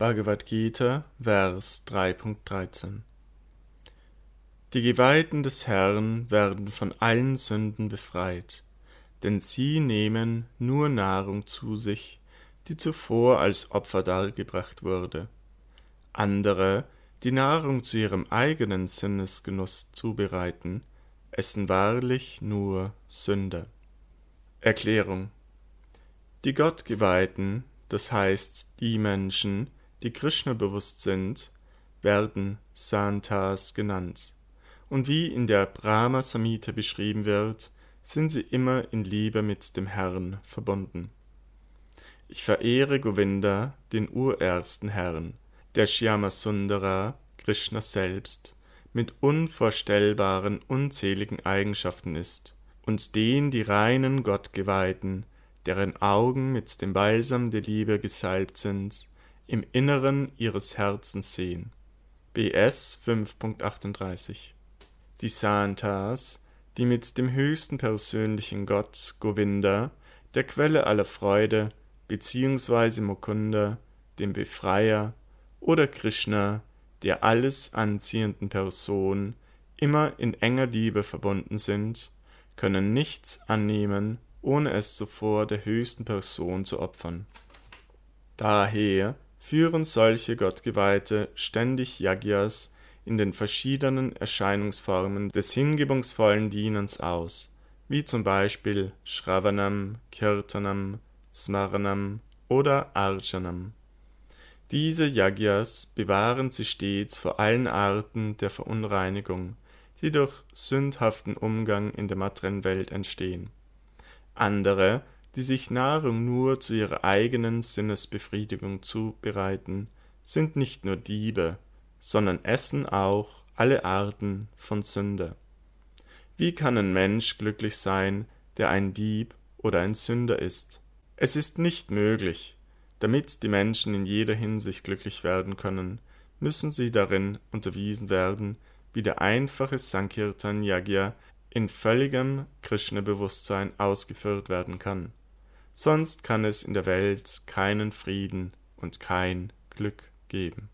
Bhagavad Gita, Vers 3.13 Die Geweihten des Herrn werden von allen Sünden befreit, denn sie nehmen nur Nahrung zu sich, die zuvor als Opfer dargebracht wurde. Andere, die Nahrung zu ihrem eigenen Sinnesgenuss zubereiten, essen wahrlich nur Sünde. Erklärung Die Gottgeweihten, das heißt die Menschen, die Krishna bewusst sind, werden Santas genannt. Und wie in der Brahma Samhita beschrieben wird, sind sie immer in Liebe mit dem Herrn verbunden. Ich verehre Govinda, den urersten Herrn, der Sundara, Krishna selbst, mit unvorstellbaren unzähligen Eigenschaften ist, und den die reinen Gottgeweihten, deren Augen mit dem Balsam der Liebe gesalbt sind, im Inneren ihres Herzens sehen. BS 5.38 Die Santas, die mit dem höchsten persönlichen Gott Govinda, der Quelle aller Freude, beziehungsweise Mukunda, dem Befreier, oder Krishna, der alles anziehenden Person, immer in enger Liebe verbunden sind, können nichts annehmen, ohne es zuvor der höchsten Person zu opfern. Daher führen solche Gottgeweihte ständig Yajnas in den verschiedenen Erscheinungsformen des hingebungsvollen Dienens aus, wie zum Beispiel Shravanam, Kirtanam, Smaranam oder Arjanam. Diese Yajnas bewahren sie stets vor allen Arten der Verunreinigung, die durch sündhaften Umgang in der materiellen Welt entstehen. Andere die sich Nahrung nur zu ihrer eigenen Sinnesbefriedigung zubereiten, sind nicht nur Diebe, sondern essen auch alle Arten von Sünde. Wie kann ein Mensch glücklich sein, der ein Dieb oder ein Sünder ist? Es ist nicht möglich. Damit die Menschen in jeder Hinsicht glücklich werden können, müssen sie darin unterwiesen werden, wie der einfache Sankirtan Yagya in völligem Krishna-Bewusstsein ausgeführt werden kann sonst kann es in der Welt keinen Frieden und kein Glück geben